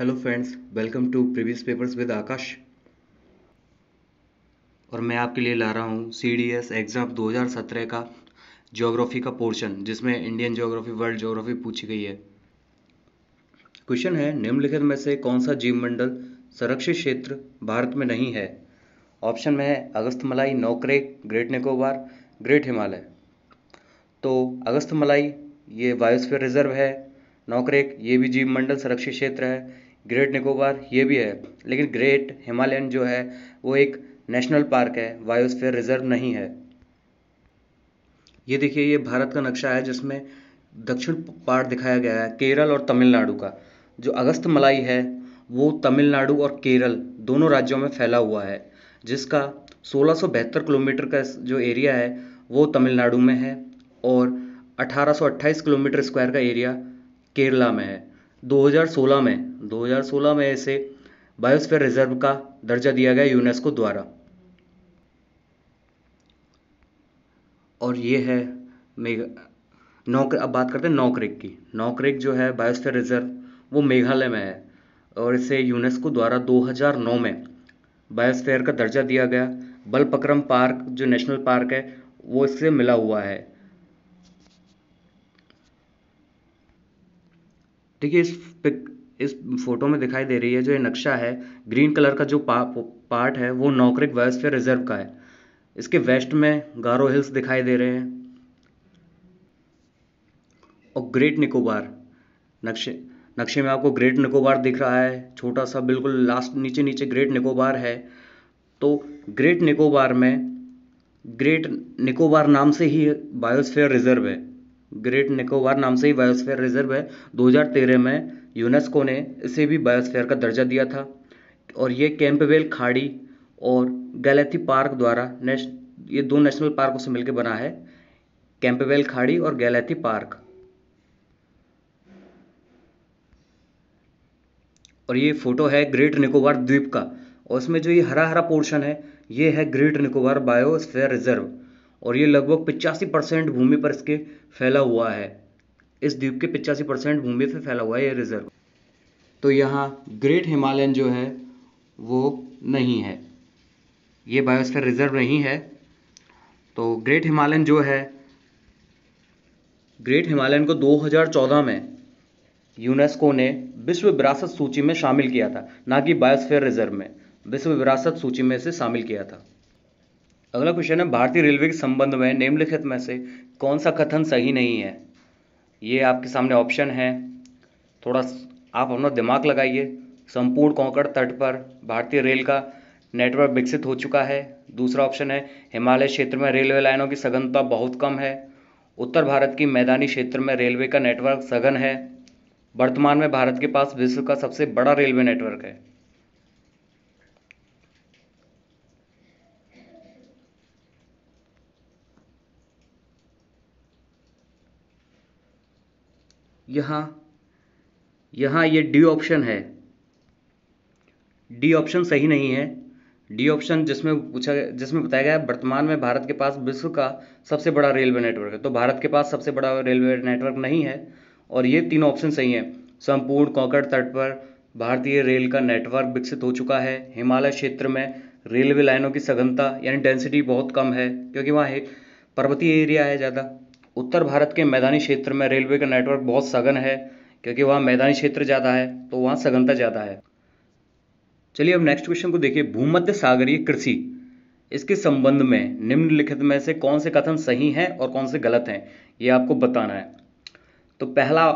hello friends welcome to previous papers with Aakash और मैं आपके लिए ला रहा हूँ सी डी एस एग्ज़ाम 2017 का ज्योग्राफी का पोर्शन जिसमें इंडियन ज्योग्राफी वर्ल्ड ज्योग्राफी पूछी गई है क्वेश्चन है निम्नलिखित में से कौन सा जीवमंडल संरक्षित क्षेत्र भारत में नहीं है ऑप्शन में है Agasthyamalai Nokrek Great Nicobar Great Himalaya तो अगस्त मलाई ये वायोस्फीयर रिजर्व है नौकरेक ये भी जीव मंडल संरक्षित क्षेत्र है ग्रेट निकोबार ये भी है लेकिन ग्रेट हिमालयन जो है वो एक नेशनल पार्क है वायोस्फेयर रिजर्व नहीं है ये देखिए ये भारत का नक्शा है जिसमें दक्षिण पार्ट दिखाया गया है केरल और तमिलनाडु का जो अगस्त मलाई है वो तमिलनाडु और केरल दोनों राज्यों में फैला हुआ है जिसका सोलह किलोमीटर का जो एरिया है वो तमिलनाडु में है और 1828 किलोमीटर स्क्वायर का एरिया केरला में है 2016 में 2016 में इसे बायोस्फीयर रिजर्व का दर्जा दिया गया यूनेस्को द्वारा और ये है मेघा अब बात करते हैं नौकरेक की नौकरेक जो है बायोस्फीयर रिजर्व वो मेघालय में है और इसे यूनेस्को द्वारा 2009 में बायोस्फीयर का दर्जा दिया गया बलपक्रम पार्क जो नेशनल पार्क है वो इससे मिला हुआ है ठीक है इस पिक इस फोटो में दिखाई दे रही है जो ये नक्शा है ग्रीन कलर का जो पा, पार्ट है वो नौकरिक वायसफेयर रिजर्व का है इसके वेस्ट में गारो हिल्स दिखाई दे रहे हैं और ग्रेट निकोबार नक्शे नक्शे में आपको ग्रेट निकोबार दिख रहा है छोटा सा बिल्कुल लास्ट नीचे नीचे ग्रेट निकोबार है तो ग्रेट निकोबार में ग्रेट निकोबार नाम से ही बायोस्फेयर रिजर्व है ग्रेट निकोबार नाम से ही बायोस्फेयर रिजर्व है 2013 में यूनेस्को ने इसे भी बायोस्फेयर का दर्जा दिया था और ये कैंपवेल खाड़ी और गैलेथी पार्क द्वारा नेश ये दो नेशनल पार्कों से मिलकर बना है कैंपवेल खाड़ी और गैलेथी पार्क और ये फोटो है ग्रेट निकोबार द्वीप का और उसमें जो ये हरा हरा पोर्शन है ये है ग्रेट निकोबार बायोस्फेयर रिजर्व और ये लगभग पिचासी परसेंट भूमि पर इसके फैला हुआ है इस द्वीप के पिचासी परसेंट भूमि पर फैला हुआ है ये रिजर्व तो यहाँ ग्रेट हिमालयन जो है वो नहीं है ये बायोस्फीयर रिजर्व नहीं है तो ग्रेट हिमालयन जो है ग्रेट हिमालयन को 2014 में यूनेस्को ने विश्व विरासत सूची में शामिल किया था ना कि बायोस्फीयर रिजर्व में विश्व विरासत सूची में इसे शामिल किया था अगला क्वेश्चन है भारतीय रेलवे के संबंध में निम्नलिखित में से कौन सा कथन सही नहीं है ये आपके सामने ऑप्शन है थोड़ा आप अपना दिमाग लगाइए संपूर्ण कोंकण तट पर भारतीय रेल का नेटवर्क विकसित हो चुका है दूसरा ऑप्शन है हिमालय क्षेत्र में रेलवे लाइनों की सघनता बहुत कम है उत्तर भारत की मैदानी क्षेत्र में रेलवे का नेटवर्क सघन है वर्तमान में भारत के पास विश्व का सबसे बड़ा रेलवे नेटवर्क है यहाँ यहाँ ये डी ऑप्शन है डी ऑप्शन सही नहीं है डी ऑप्शन जिसमें पूछा गया जिसमें बताया गया वर्तमान में भारत के पास विश्व का सबसे बड़ा रेलवे नेटवर्क है तो भारत के पास सबसे बड़ा रेलवे नेटवर्क नहीं है और ये तीनों ऑप्शन सही हैं संपूर्ण कौकड़ तट पर भारतीय रेल का नेटवर्क विकसित हो चुका है हिमालय क्षेत्र में रेलवे लाइनों की सघनता यानी डेंसिटी बहुत कम है क्योंकि वहाँ पर्वतीय एरिया है ज़्यादा उत्तर भारत के मैदानी क्षेत्र में रेलवे का नेटवर्क बहुत सघन है क्योंकि वहाँ मैदानी क्षेत्र ज़्यादा है तो वहाँ सघनता ज़्यादा है चलिए अब नेक्स्ट क्वेश्चन को देखिए भूमध्य सागरीय कृषि इसके संबंध में निम्नलिखित में से कौन से कथन सही हैं और कौन से गलत हैं ये आपको बताना है तो पहला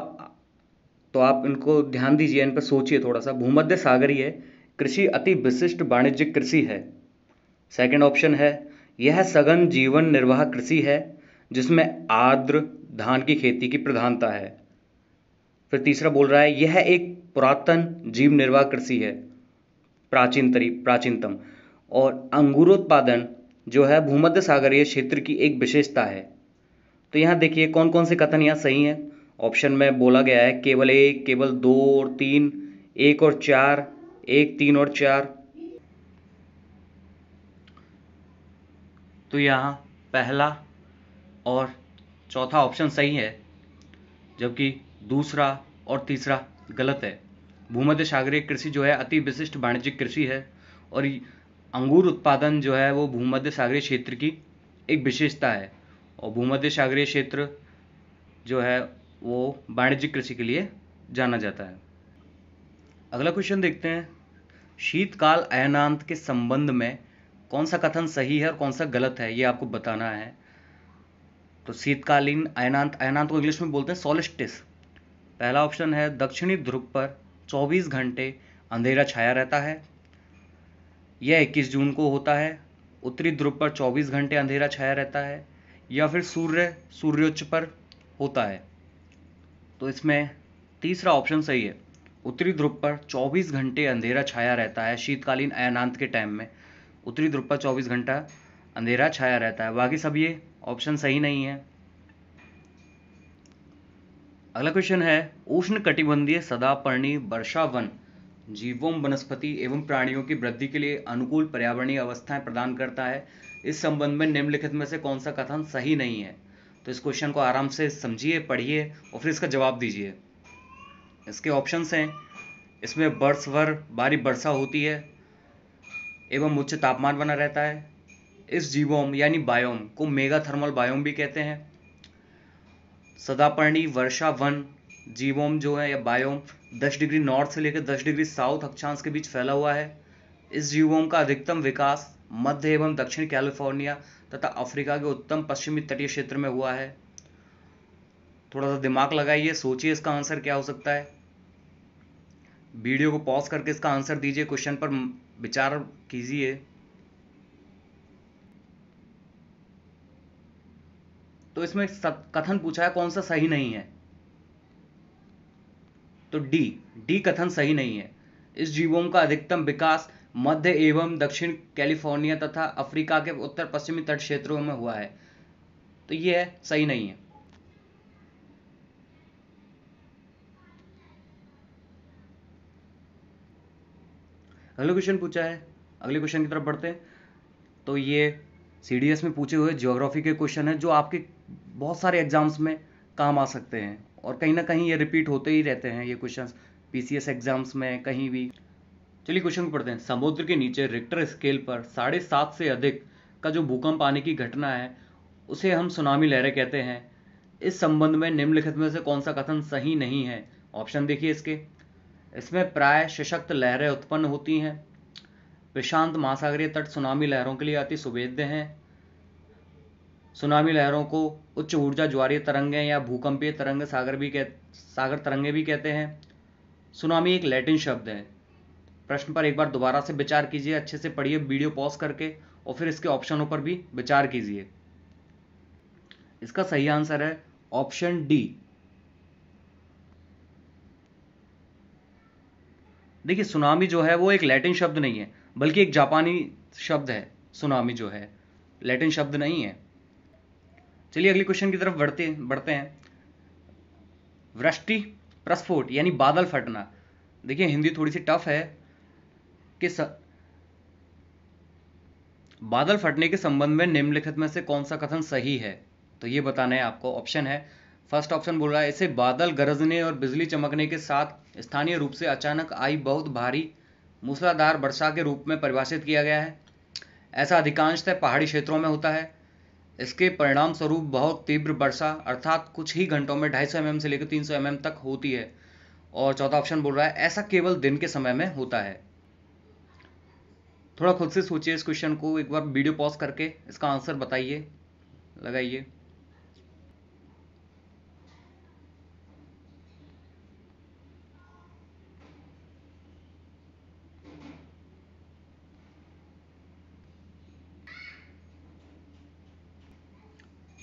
तो आप इनको ध्यान दीजिए इन पर सोचिए थोड़ा सा भूमध्य सागरीय कृषि अति विशिष्ट वाणिज्यिक कृषि है सेकंड ऑप्शन है यह सघन जीवन निर्वाह कृषि है जिसमें आर्द्र धान की खेती की प्रधानता है फिर तीसरा बोल रहा है यह एक पुरातन जीव निर्वाह कृषि है प्राचीन तरी प्राचीनतम और अंगूरोत्पादन जो है भूमध्य सागरीय क्षेत्र की एक विशेषता है तो यहाँ देखिए कौन कौन से कथन यहाँ सही हैं ऑप्शन में बोला गया है केवल एक केवल दो और तीन एक और चार एक तीन और चार तो यहाँ पहला और चौथा ऑप्शन सही है जबकि दूसरा और तीसरा गलत है भूमध्य सागरीय कृषि जो है अति विशिष्ट वाणिज्यिक कृषि है और अंगूर उत्पादन जो है वो भूमध्य सागरीय क्षेत्र की एक विशेषता है और भूमध्य सागरीय क्षेत्र जो है वो वाणिज्यिक कृषि के लिए जाना जाता है अगला क्वेश्चन देखते हैं शीतकाल अयनांत के संबंध में कौन सा कथन सही है और कौन सा गलत है ये आपको बताना है तो शीतकालीन अयनांत अयनांत को इंग्लिश में बोलते हैं सोलिस्टिस पहला ऑप्शन है दक्षिणी ध्रुव पर 24 घंटे अंधेरा छाया रहता है यह 21 जून को होता है उत्तरी ध्रुव पर 24 घंटे अंधेरा छाया रहता है या फिर सूर्य सूर्योच्च पर होता है तो इसमें तीसरा ऑप्शन सही है उत्तरी ध्रुव पर 24 घंटे अंधेरा छाया रहता है शीतकालीन अयनांत के टाइम में उत्तरी ध्रुव पर 24 घंटा अंधेरा छाया रहता है बाकी सब ये ऑप्शन सही नहीं है अगला क्वेश्चन है उष्ण कटिबंधीय सदापर्णी वन जीवों वनस्पति एवं प्राणियों की वृद्धि के लिए अनुकूल पर्यावरणीय अवस्थाएं प्रदान करता है इस संबंध में निम्नलिखित में से कौन सा कथन सही नहीं है तो इस क्वेश्चन को आराम से समझिए पढ़िए और फिर इसका जवाब दीजिए इसके ऑप्शंस हैं इसमें वर्ष भर भारी वर्षा होती है एवं उच्च तापमान बना रहता है इस जीवोम यानी बायोम को मेगा थर्मल बायोम भी कहते हैं सदापर्णी वर्षा वन जीवोम जो है या बायोम 10 डिग्री नॉर्थ से लेकर 10 डिग्री साउथ अक्षांश के बीच फैला हुआ है इस जीवोम का अधिकतम विकास मध्य एवं दक्षिण कैलिफोर्निया तथा अफ्रीका के उत्तम पश्चिमी तटीय क्षेत्र में हुआ है थोड़ा सा दिमाग लगाइए सोचिए इसका आंसर क्या हो सकता है वीडियो को पॉज करके इसका आंसर दीजिए क्वेश्चन पर विचार कीजिए तो इसमें सब कथन पूछा है कौन सा सही नहीं है तो डी डी कथन सही नहीं है इस जीवों का अधिकतम विकास मध्य एवं दक्षिण कैलिफोर्निया तथा अफ्रीका के उत्तर पश्चिमी तट क्षेत्रों में हुआ है तो यह सही नहीं है अगले क्वेश्चन पूछा है अगले क्वेश्चन की तरफ बढ़ते हैं तो ये सीडीएस में पूछे हुए ज्योग्राफी के क्वेश्चन है जो आपके बहुत सारे एग्ज़ाम्स में काम आ सकते हैं और कहीं ना कहीं ये रिपीट होते ही रहते हैं ये क्वेश्चन पी एग्ज़ाम्स में कहीं भी चलिए क्वेश्चन को पढ़ते हैं समुद्र के नीचे रिक्टर स्केल पर साढ़े सात से अधिक का जो भूकंप आने की घटना है उसे हम सुनामी लहरें कहते हैं इस संबंध में निम्नलिखित में से कौन सा कथन सही नहीं है ऑप्शन देखिए इसके इसमें प्राय सशक्त लहरें उत्पन्न होती हैं प्रशांत महासागरीय तट सुनामी लहरों के लिए अति सुवेद्य हैं सुनामी लहरों को उच्च ऊर्जा ज्वारीय तरंगे या भूकंपीय तरंग सागर भी कह सागर तरंगे भी कहते हैं सुनामी एक लैटिन शब्द है प्रश्न पर एक बार दोबारा से विचार कीजिए अच्छे से पढ़िए वीडियो पॉज करके और फिर इसके ऑप्शनों पर भी विचार कीजिए इसका सही आंसर है ऑप्शन डी देखिए सुनामी जो है वो एक लैटिन शब्द नहीं है बल्कि एक जापानी शब्द है सुनामी जो है लैटिन शब्द नहीं है चलिए अगले क्वेश्चन की तरफ बढ़ते बढ़ते हैं वृष्टि प्रस्फोट यानी बादल फटना देखिए हिंदी थोड़ी सी टफ है कि स... बादल फटने के संबंध में निम्नलिखित में से कौन सा कथन सही है तो ये बताना है आपको ऑप्शन है फर्स्ट ऑप्शन बोल रहा है इसे बादल गरजने और बिजली चमकने के साथ स्थानीय रूप से अचानक आई बहुत भारी मूसलाधार वर्षा के रूप में परिभाषित किया गया है ऐसा अधिकांशतः पहाड़ी क्षेत्रों में होता है इसके परिणाम स्वरूप बहुत तीव्र वर्षा अर्थात कुछ ही घंटों में ढाई सौ एम से लेकर तीन सौ एम तक होती है और चौथा ऑप्शन बोल रहा है ऐसा केवल दिन के समय में होता है थोड़ा खुद से सोचिए इस क्वेश्चन को एक बार वीडियो पॉज करके इसका आंसर बताइए लगाइए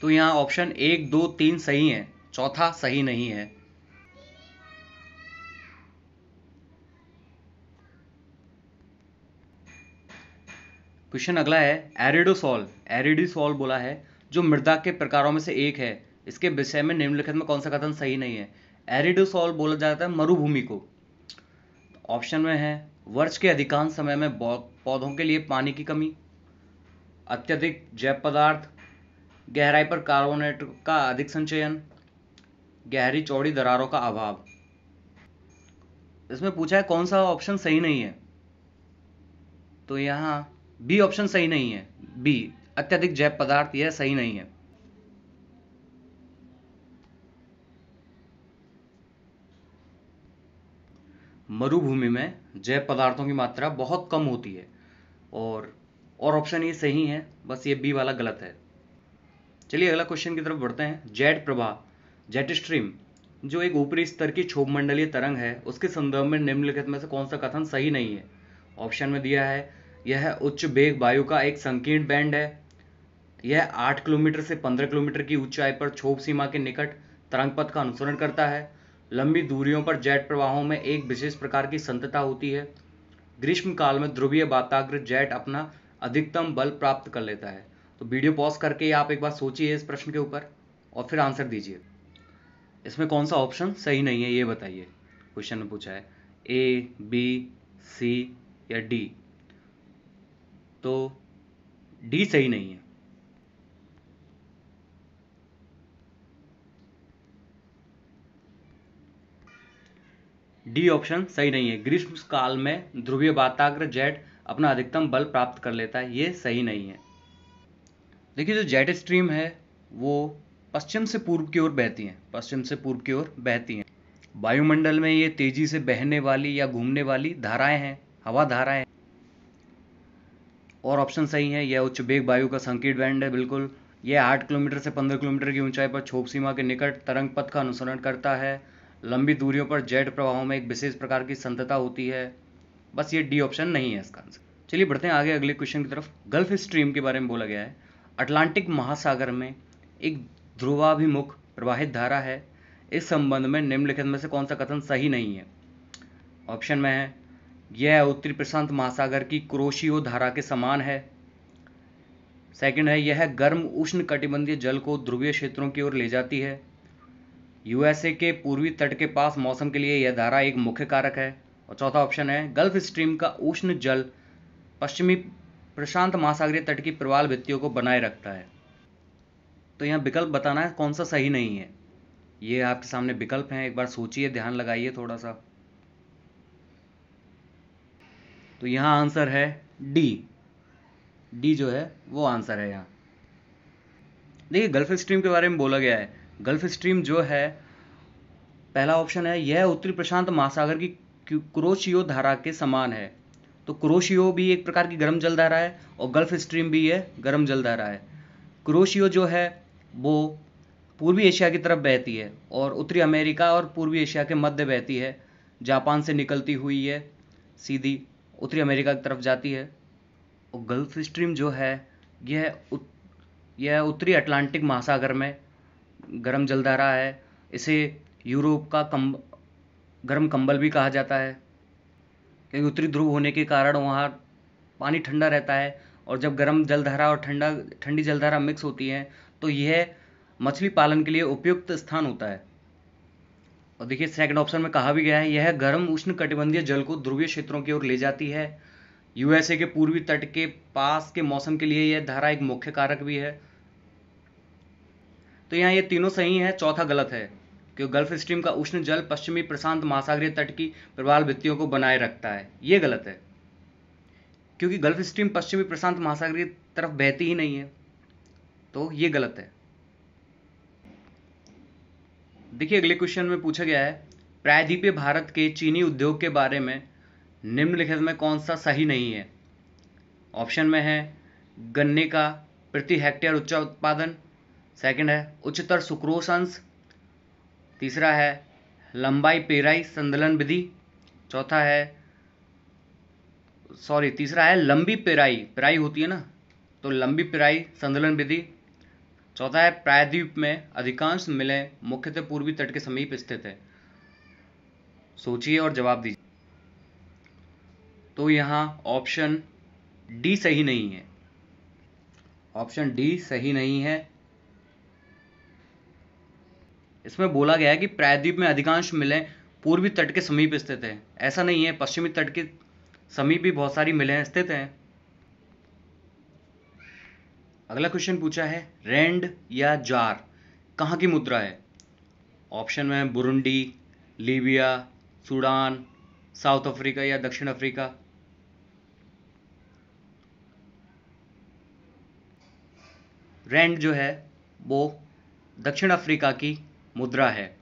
तो यहाँ ऑप्शन एक दो तीन सही है चौथा सही नहीं है क्वेश्चन अगला है एरिडोसॉल एरिडोसॉल बोला है जो मृदा के प्रकारों में से एक है इसके विषय में निम्नलिखित में कौन सा कथन सही नहीं है एरिडोसॉल बोला जाता है मरुभूमि को ऑप्शन में है वर्ष के अधिकांश समय में पौधों के लिए पानी की कमी अत्यधिक जैव पदार्थ गहराई पर कार्बोनेट का अधिक संचयन गहरी चौड़ी दरारों का अभाव इसमें पूछा है कौन सा ऑप्शन सही नहीं है तो यहाँ बी ऑप्शन सही नहीं है बी अत्यधिक जैव पदार्थ यह सही नहीं है मरुभूमि में जैव पदार्थों की मात्रा बहुत कम होती है और और ऑप्शन ये सही है बस ये बी वाला गलत है चलिए अगला क्वेश्चन की तरफ बढ़ते हैं जेट प्रभा जेट स्ट्रीम जो एक ऊपरी स्तर की क्षोभ मंडलीय तरंग है उसके संदर्भ में निम्नलिखित में से कौन सा कथन सही नहीं है ऑप्शन में दिया है यह उच्च बेग वायु का एक संकीर्ण बैंड है यह 8 किलोमीटर से 15 किलोमीटर की ऊंचाई पर क्षोभ सीमा के निकट तरंग पथ का अनुसरण करता है लंबी दूरियों पर जेट प्रवाहों में एक विशेष प्रकार की संतता होती है ग्रीष्म काल में ध्रुवीय वाताग्र जेट अपना अधिकतम बल प्राप्त कर लेता है तो वीडियो पॉज करके आप एक बार सोचिए इस प्रश्न के ऊपर और फिर आंसर दीजिए इसमें कौन सा ऑप्शन सही नहीं है ये बताइए क्वेश्चन में पूछा है ए बी सी या डी तो डी सही नहीं है डी ऑप्शन सही नहीं है ग्रीष्म काल में ध्रुवीय वाताग्र जेट अपना अधिकतम बल प्राप्त कर लेता है ये सही नहीं है देखिए जो जेट स्ट्रीम है वो पश्चिम से पूर्व की ओर बहती हैं पश्चिम से पूर्व की ओर बहती हैं वायुमंडल में ये तेजी से बहने वाली या घूमने वाली धाराएं हैं हवा धाराएं और ऑप्शन सही है यह उच्च बेग वायु का संकीर्ण बैंड है बिल्कुल यह आठ किलोमीटर से पंद्रह किलोमीटर की ऊंचाई पर छोप सीमा के निकट तरंग पथ का अनुसरण करता है लंबी दूरियों पर जेट प्रवाहों में एक विशेष प्रकार की संतता होती है बस ये डी ऑप्शन नहीं है इसका आंसर चलिए बढ़ते हैं आगे अगले क्वेश्चन की तरफ गल्फ स्ट्रीम के बारे में बोला गया है अटलांटिक महासागर में एक ध्रुवाभिमुख प्रवाहित धारा है इस संबंध में निम्नलिखित में से कौन सा कथन सही नहीं है ऑप्शन में है यह उत्तरी प्रशांत महासागर की क्रोशियो धारा के समान है सेकंड है यह गर्म उष्ण कटिबंधीय जल को ध्रुवीय क्षेत्रों की ओर ले जाती है यूएसए के पूर्वी तट के पास मौसम के लिए यह धारा एक मुख्य कारक है और चौथा ऑप्शन है गल्फ स्ट्रीम का उष्ण जल पश्चिमी प्रशांत महासागरीय तट की प्रवाल भित्तियों को बनाए रखता है तो यहाँ विकल्प बताना है कौन सा सही नहीं है ये आपके सामने विकल्प हैं एक बार सोचिए ध्यान लगाइए थोड़ा सा तो यहाँ आंसर है डी डी जो है वो आंसर है यहाँ देखिए गल्फ स्ट्रीम के बारे में बोला गया है गल्फ स्ट्रीम जो है पहला ऑप्शन है यह उत्तरी प्रशांत महासागर की क्रोशियो धारा के समान है तो क्रोशियो भी एक प्रकार की गर्म जलधारा है और गल्फ स्ट्रीम भी है गर्म जलधारा है क्रोशियो जो है वो पूर्वी एशिया की तरफ बहती है और उत्तरी अमेरिका और पूर्वी एशिया के मध्य बहती है जापान से निकलती हुई है सीधी उत्तरी अमेरिका की तरफ जाती है और गल्फ स्ट्रीम जो है यह उत, यह उत्तरी अटलांटिक महासागर में गर्म जलधारा है इसे यूरोप का कम गर्म कंबल भी कहा जाता है क्योंकि उत्तरी ध्रुव होने के कारण वहाँ पानी ठंडा रहता है और जब गर्म जलधारा और ठंडा ठंडी जलधारा मिक्स होती है तो यह मछली पालन के लिए उपयुक्त स्थान होता है और देखिए सेकंड ऑप्शन में कहा भी गया है यह गर्म उष्ण कटिबंधीय जल को ध्रुवीय क्षेत्रों की ओर ले जाती है यूएसए के पूर्वी तट के पास के मौसम के लिए यह धारा एक मुख्य कारक भी है तो यहाँ ये तीनों सही है चौथा गलत है कि गल्फ स्ट्रीम का उष्ण जल पश्चिमी प्रशांत महासागरीय तट की प्रवाल भित्तियों को बनाए रखता है ये गलत है क्योंकि गल्फ स्ट्रीम पश्चिमी प्रशांत महासागरीय तरफ बहती ही नहीं है तो ये गलत है देखिए अगले क्वेश्चन में पूछा गया है प्रायद्वीपीय भारत के चीनी उद्योग के बारे में निम्नलिखित में कौन सा सही नहीं है ऑप्शन में है गन्ने का प्रति हेक्टेयर उच्च उत्पादन सेकंड है उच्चतर सुक्रोस अंश तीसरा है लंबाई पेराई संदलन विधि चौथा है सॉरी तीसरा है लंबी पेराई पेराई होती है ना तो लंबी पेराई संदलन विधि चौथा है प्रायद्वीप में अधिकांश मिले मुख्यतः पूर्वी तट के समीप स्थित है सोचिए और जवाब दीजिए तो यहाँ ऑप्शन डी सही नहीं है ऑप्शन डी सही नहीं है इसमें बोला गया है कि प्रायद्वीप में अधिकांश मिलें पूर्वी तट के समीप स्थित हैं ऐसा नहीं है पश्चिमी तट के समीप भी बहुत सारी मिलें स्थित हैं अगला क्वेश्चन पूछा है रेंड या जार कहाँ की मुद्रा है ऑप्शन में Burundi Libya Sudan South Africa या दक्षिण अफ्रीका रेंड जो है वो दक्षिण अफ्रीका की मुद्रा है